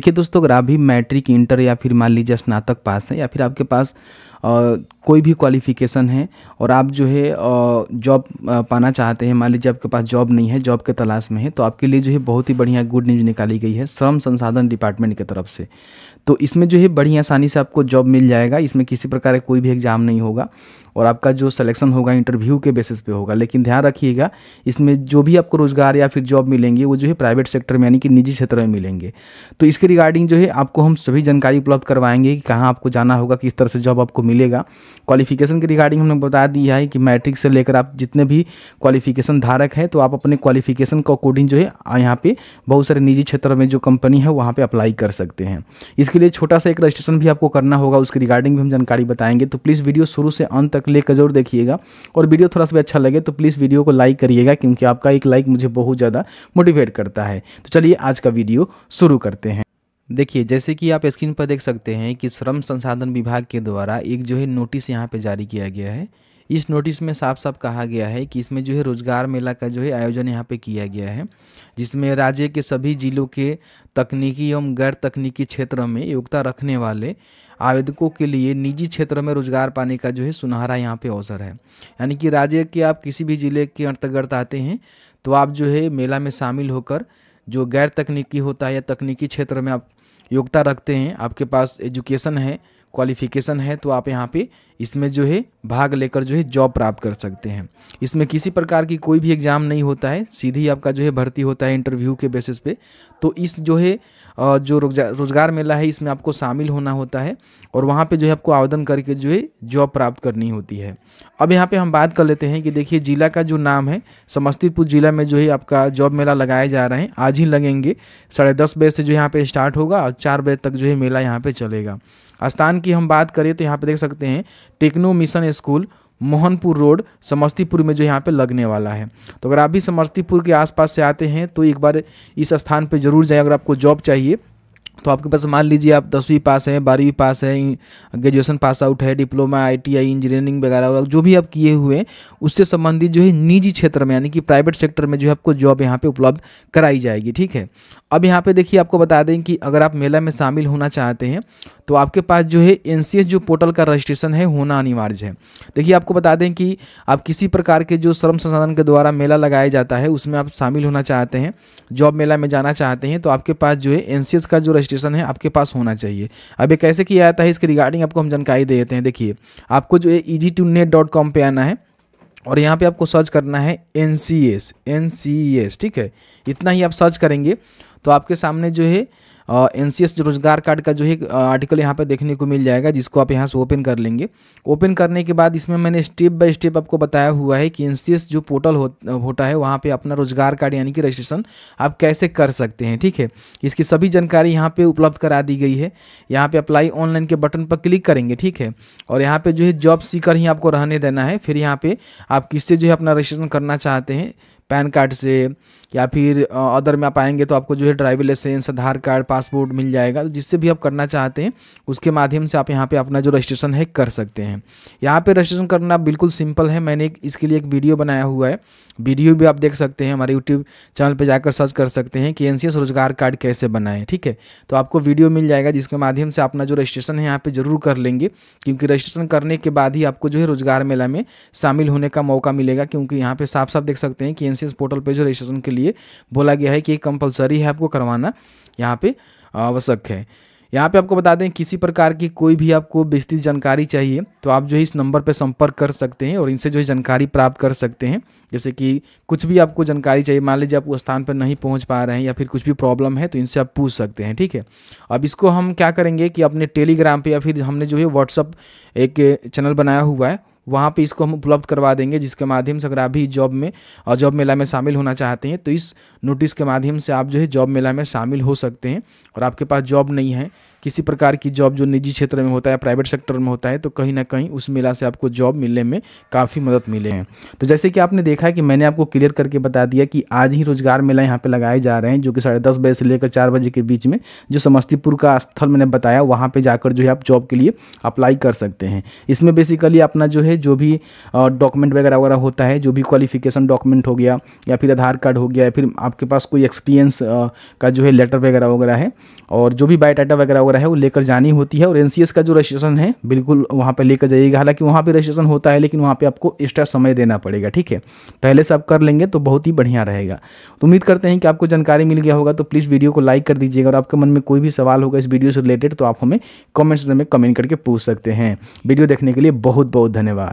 देखिए दोस्तों अगर आप भी मैट्रिक इंटर या फिर मान लीजिए स्नातक पास हैं या फिर आपके पास आ, कोई भी क्वालिफ़िकेशन है और आप जो है जॉब पाना चाहते हैं मान लीजिए आपके पास जॉब नहीं है जॉब के तलाश में है तो आपके लिए जो है बहुत ही बढ़िया गुड न्यूज़ निकाली गई है श्रम संसाधन डिपार्टमेंट की तरफ से तो इसमें जो है बढ़िया आसानी से आपको जॉब मिल जाएगा इसमें किसी प्रकार का कोई भी एग्ज़ाम नहीं होगा और आपका जो सिलेक्शन होगा इंटरव्यू के बेसिस पे होगा लेकिन ध्यान रखिएगा इसमें जो भी आपको रोज़गार या फिर जॉब मिलेंगे वो जो है प्राइवेट सेक्टर में यानी कि निजी क्षेत्र में मिलेंगे तो इसके रिगार्डिंग जो है आपको हम सभी जानकारी उपलब्ध करवाएंगे कि कहाँ आपको जाना होगा किस तरह से जॉब आपको मिलेगा क्वालिफिकेशन के रिगार्डिंग हमने बता दिया है कि मैट्रिक से लेकर आप जितने भी क्वालिफिकेशन धारक हैं तो आप अपने क्वालिफिकेशन का अकॉर्डिंग जो है यहाँ पे बहुत सारे निजी क्षेत्र में जो कंपनी है वहाँ पर अप्लाई कर सकते हैं इसके लिए छोटा सा एक रजिस्ट्रेशन भी आपको करना होगा उसके रिगार्डिंग भी हम जानकारी बताएंगे तो प्लीज़ वीडियो शुरू से अंत तक लेकर जरूर देखिएगा और वीडियो थोड़ा सा भी अच्छा लगे तो प्लीज़ वीडियो को लाइक करिएगा क्योंकि आपका एक लाइक मुझे बहुत ज़्यादा मोटिवेट करता है तो चलिए आज का वीडियो शुरू करते हैं देखिए जैसे कि आप स्क्रीन पर देख सकते हैं कि श्रम संसाधन विभाग के द्वारा एक जो है नोटिस यहाँ पर जारी किया गया है इस नोटिस में साफ साफ कहा गया है कि इसमें जो है रोजगार मेला का जो है आयोजन यहाँ पे किया गया है जिसमें राज्य के सभी जिलों के तकनीकी एवं गैर तकनीकी क्षेत्रों में योग्यता रखने वाले आवेदकों के लिए निजी क्षेत्र में रोजगार पाने का जो है सुनहरा यहाँ पे अवसर है यानी कि राज्य के आप किसी भी ज़िले के अंतर्गत आते हैं तो आप जो है मेला में शामिल होकर जो गैर तकनीकी होता है या तकनीकी क्षेत्र में आप योग्यता रखते हैं आपके पास एजुकेशन है क्वालिफिकेशन है तो आप यहाँ पे इसमें जो है भाग लेकर जो है जॉब प्राप्त कर सकते हैं इसमें किसी प्रकार की कोई भी एग्ज़ाम नहीं होता है सीधी आपका जो है भर्ती होता है इंटरव्यू के बेसिस पे तो इस जो है जो रोजगार मेला है इसमें आपको शामिल होना होता है और वहाँ पे जो है आपको आवेदन करके जो है जॉब प्राप्त करनी होती है अब यहाँ पे हम बात कर लेते हैं कि देखिए ज़िला का जो नाम है समस्तीपुर ज़िला में जो है आपका जॉब मेला लगाए जा रहे हैं आज ही लगेंगे साढ़े दस बजे से जो यहाँ पर स्टार्ट होगा और चार बजे तक जो है मेला यहाँ पर चलेगा स्थान की हम बात करें तो यहाँ पे देख सकते हैं Techno Mission School Mohanpur road Samastipur में जो यहाँ पे लगने वाला है तो अगर आप भी समस्तीपुर के आसपास से आते हैं तो एक बार इस स्थान पे जरूर जाएं अगर आपको जॉब चाहिए तो आपके पास मान लीजिए आप दसवीं पास हैं बारहवीं पास हैं ग्रेजुएशन पास आउट है डिप्लोमा आईटीआई इंजीनियरिंग वगैरह जो भी आप किए हुए हैं उससे संबंधित जो है निजी क्षेत्र में यानी कि प्राइवेट सेक्टर में जो है आपको जॉब यहाँ पे उपलब्ध कराई जाएगी ठीक है अब यहाँ पे देखिए आपको बता दें कि अगर आप मेला में शामिल होना चाहते हैं तो आपके पास जो है एन जो पोर्टल का रजिस्ट्रेशन है होना अनिवार्य है देखिए आपको बता दें कि आप किसी प्रकार के जो श्रम संसाधन के द्वारा मेला लगाया जाता है उसमें आप शामिल होना चाहते हैं जॉब मेला में जाना चाहते हैं तो आपके पास जो है एन का जो रजिस्ट्रेशन है आपके पास होना चाहिए अब ये कैसे किया जाता है इसके रिगार्डिंग आपको हम जानकारी दे देते हैं देखिए आपको जो है ई पे टू नेट डॉट कॉम आना है और यहाँ पे आपको सर्च करना है N C N C S ठीक है इतना ही आप सर्च करेंगे तो आपके सामने जो है एन रोजगार कार्ड का जो है आर्टिकल यहाँ पर देखने को मिल जाएगा जिसको आप यहाँ से ओपन कर लेंगे ओपन करने के बाद इसमें मैंने स्टेप बाय स्टेप आपको बताया हुआ है कि एन जो पोर्टल हो, होता है वहाँ पर अपना रोजगार कार्ड यानी कि रजिस्ट्रेशन आप कैसे कर सकते हैं ठीक है इसकी सभी जानकारी यहाँ पर उपलब्ध करा दी गई है यहाँ पर अप्लाई ऑनलाइन के बटन पर क्लिक करेंगे ठीक है और यहाँ पर जो है जॉब सीकर ही आपको रहने देना है फिर यहाँ पर आप किससे जो है अपना रजिस्ट्रेशन करना चाहते हैं पैन कार्ड से या फिर अदर में आप आएंगे तो आपको जो है driving licence Aadhaar card passport मिल जाएगा तो जिससे भी आप करना चाहते हैं उसके माध्यम से आप यहाँ पे अपना जो रजिस्ट्रेशन है कर सकते हैं यहाँ पे रजिस्ट्रेशन करना बिल्कुल सिंपल है मैंने इसके लिए एक वीडियो बनाया हुआ है वीडियो भी आप देख सकते हैं हमारे यूट्यूब चैनल पर जाकर सर्च कर सकते हैं कि एन रोजगार कार्ड कैसे बनाएं ठीक है तो आपको वीडियो मिल जाएगा जिसके माध्यम से अपना जो रजिस्ट्रेशन है यहाँ पर जरूर कर लेंगे क्योंकि रजिस्ट्रेशन करने के बाद ही आपको जो है रोजगार मेला में शामिल होने का मौका मिलेगा क्योंकि यहाँ पर साफ साफ देख सकते हैं कि एन लाइसेंस पोर्टल पर जो रजिस्ट्रेशन के लिए बोला गया है कि कंपलसरी है आपको करवाना यहाँ पर आवश्यक है यहाँ पे आपको बता दें किसी प्रकार की कोई भी आपको विस्तृत जानकारी चाहिए तो आप जो है इस नंबर पर संपर्क कर सकते हैं और इनसे जो है जानकारी प्राप्त कर सकते हैं जैसे कि कुछ भी आपको जानकारी चाहिए मान लीजिए आप उस स्थान पर नहीं पहुंच पा रहे हैं या फिर कुछ भी प्रॉब्लम है तो इनसे आप पूछ सकते हैं ठीक है अब इसको हम क्या करेंगे कि अपने टेलीग्राम पर या फिर हमने जो है व्हाट्सअप एक चैनल बनाया हुआ है वहाँ पे इसको हम उपलब्ध करवा देंगे जिसके माध्यम से अगर आप भी जॉब में और जॉब मेला में शामिल होना चाहते हैं तो इस नोटिस के माध्यम से आप जो है जॉब मेला में शामिल हो सकते हैं और आपके पास जॉब नहीं है किसी प्रकार की जॉब जो निजी क्षेत्र में होता है प्राइवेट सेक्टर में होता है तो कहीं ना कहीं उस मेला से आपको जॉब मिलने में काफ़ी मदद मिले हैं तो जैसे कि आपने देखा कि मैंने आपको क्लियर करके बता दिया कि आज ही रोजगार मेला यहाँ पर लगाए जा रहे हैं जो कि साढ़े दस बजे से लेकर चार बजे के बीच में जो समस्तीपुर का स्थल मैंने बताया वहाँ पर जाकर जो है आप जॉब के लिए अप्लाई कर सकते हैं इसमें बेसिकली अपना जो है जो भी डॉक्यूमेंट वगैरह वगैरह होता है जो भी क्वालिफिकेशन डॉक्यूमेंट हो गया या फिर आधार कार्ड हो गया या फिर आपके पास कोई एक्सपीरियंस का जो है लेटर वगैरह वगैरह है और जो भी बायोडाटा वगैरह वगैरह है वो लेकर जानी होती है और एन का जो रजिस्ट्रेशन है बिल्कुल वहाँ पर लेकर जाइएगा हालांकि वहाँ पर रजिस्ट्रेशन होता है लेकिन वहाँ पर आपको एक्स्ट्रा समय देना पड़ेगा ठीक है पहले से आप कर लेंगे तो बहुत ही बढ़िया रहेगा तो उम्मीद करते हैं कि आपको जानकारी मिल गया होगा तो प्लीज़ वीडियो को लाइक कर दीजिएगा और आपके मन में कोई भी सवाल होगा इस वीडियो से रिलेटेड तो आप हमें कमेंट्स में कमेंट करके पूछ सकते हैं वीडियो देखने के लिए बहुत बहुत धन्यवाद